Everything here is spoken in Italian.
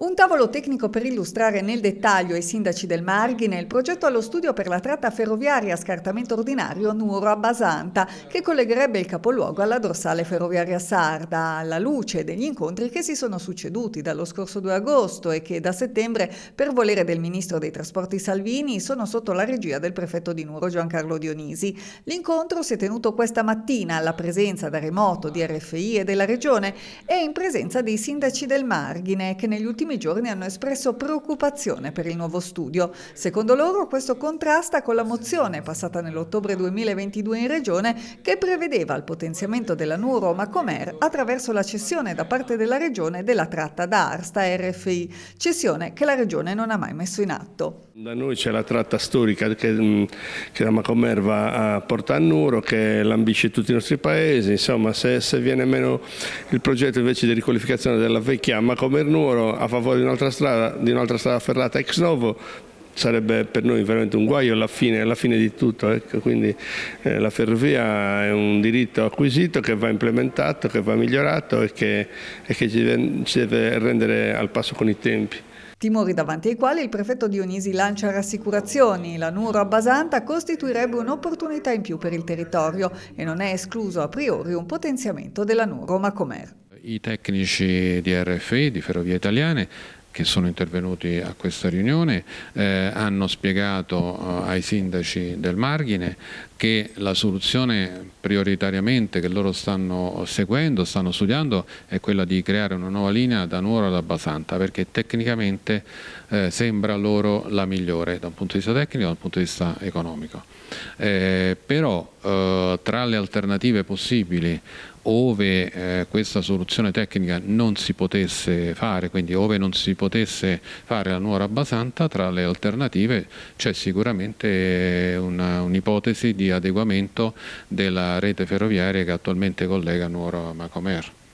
Un tavolo tecnico per illustrare nel dettaglio ai sindaci del Margine il progetto allo studio per la tratta ferroviaria a scartamento ordinario nuoro a Basanta, che collegherebbe il capoluogo alla dorsale ferroviaria sarda, alla luce degli incontri che si sono succeduti dallo scorso 2 agosto e che da settembre, per volere del ministro dei trasporti Salvini, sono sotto la regia del prefetto di Nuoro Giancarlo Dionisi. L'incontro si è tenuto questa mattina alla presenza da remoto di RFI e della Regione e in presenza dei sindaci del Margine, che negli ultimi primi giorni hanno espresso preoccupazione per il nuovo studio. Secondo loro questo contrasta con la mozione passata nell'ottobre 2022 in Regione che prevedeva il potenziamento della New Roma Comer attraverso la cessione da parte della Regione della tratta da Arsta RFI, cessione che la Regione non ha mai messo in atto. Da noi c'è la tratta storica che, mm, che la Macomer va a Portannuro, che è l'ambice di tutti i nostri paesi, insomma se, se viene meno il progetto invece di riqualificazione della vecchia Macomer Nuoro a favore favore di un'altra strada, di un'altra strada ferrata ex novo sarebbe per noi veramente un guaio alla fine, alla fine di tutto. Ecco. Quindi eh, la ferrovia è un diritto acquisito che va implementato, che va migliorato e che, e che ci, deve, ci deve rendere al passo con i tempi. Timori davanti ai quali il prefetto Dionisi lancia rassicurazioni. La Nuro a Basanta costituirebbe un'opportunità in più per il territorio e non è escluso a priori un potenziamento della Nuro Macomer i tecnici di RFI, di Ferrovie Italiane, che sono intervenuti a questa riunione eh, hanno spiegato eh, ai sindaci del margine che la soluzione prioritariamente che loro stanno seguendo, stanno studiando è quella di creare una nuova linea da Nuoro alla Basanta perché tecnicamente eh, sembra loro la migliore da un punto di vista tecnico e da un punto di vista economico. Eh, però eh, tra le alternative possibili ove eh, questa soluzione tecnica non si potesse fare, quindi ove non si potesse fare la nuova basanta, tra le alternative c'è sicuramente eh, un'ipotesi un di adeguamento della rete ferroviaria che attualmente collega Nuoro a Macomer.